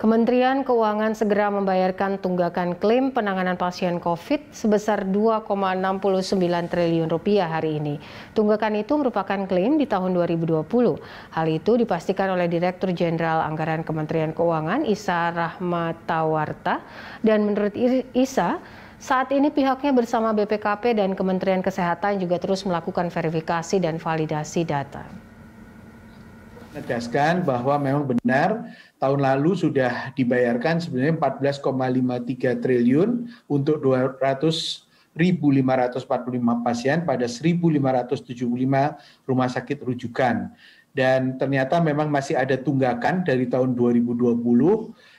Kementerian Keuangan segera membayarkan tunggakan klaim penanganan pasien COVID sebesar 2,69 triliun rupiah hari ini. Tunggakan itu merupakan klaim di tahun 2020. Hal itu dipastikan oleh Direktur Jenderal Anggaran Kementerian Keuangan Isa Rahmatawarta dan menurut Isa, saat ini pihaknya bersama BPKP dan Kementerian Kesehatan juga terus melakukan verifikasi dan validasi data menegaskan bahwa memang benar tahun lalu sudah dibayarkan sebenarnya 14,53 triliun untuk 200 1.545 pasien pada 1.575 rumah sakit rujukan. Dan ternyata memang masih ada tunggakan dari tahun 2020.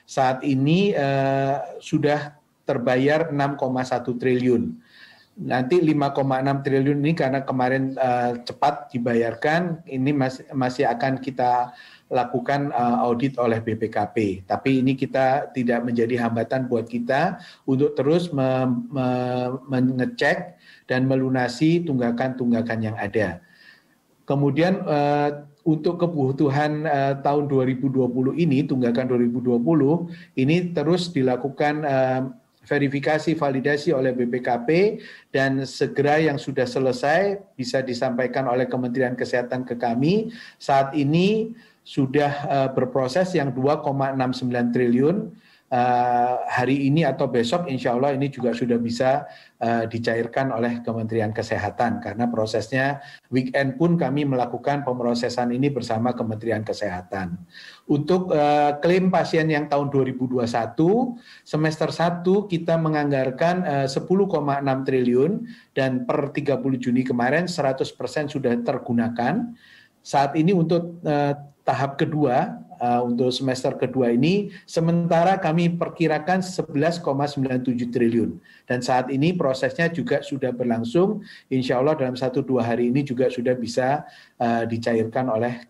Saat ini eh, sudah terbayar 6,1 triliun nanti 5,6 triliun ini karena kemarin uh, cepat dibayarkan ini masih masih akan kita lakukan uh, audit oleh BPKP. Tapi ini kita tidak menjadi hambatan buat kita untuk terus me me mengecek dan melunasi tunggakan-tunggakan yang ada. Kemudian uh, untuk kebutuhan uh, tahun 2020 ini, tunggakan 2020 ini terus dilakukan uh, verifikasi validasi oleh BPKP dan segera yang sudah selesai bisa disampaikan oleh Kementerian Kesehatan ke kami. Saat ini sudah eh, berproses yang 2,69 triliun Eh, hari ini atau besok insya Allah ini juga sudah bisa eh, dicairkan oleh Kementerian Kesehatan karena prosesnya weekend pun kami melakukan pemrosesan ini bersama Kementerian Kesehatan. Untuk eh, klaim pasien yang tahun 2021 semester 1 kita menganggarkan uh, 10,6 triliun dan per 30 Juni kemarin 100% sudah tergunakan. Saat ini untuk tahap kedua Eh, untuk semester kedua ini sementara kami perkirakan 11,97 triliun dan saat ini prosesnya juga sudah berlangsung insya Allah dalam satu dua hari ini juga sudah bisa eh, dicairkan oleh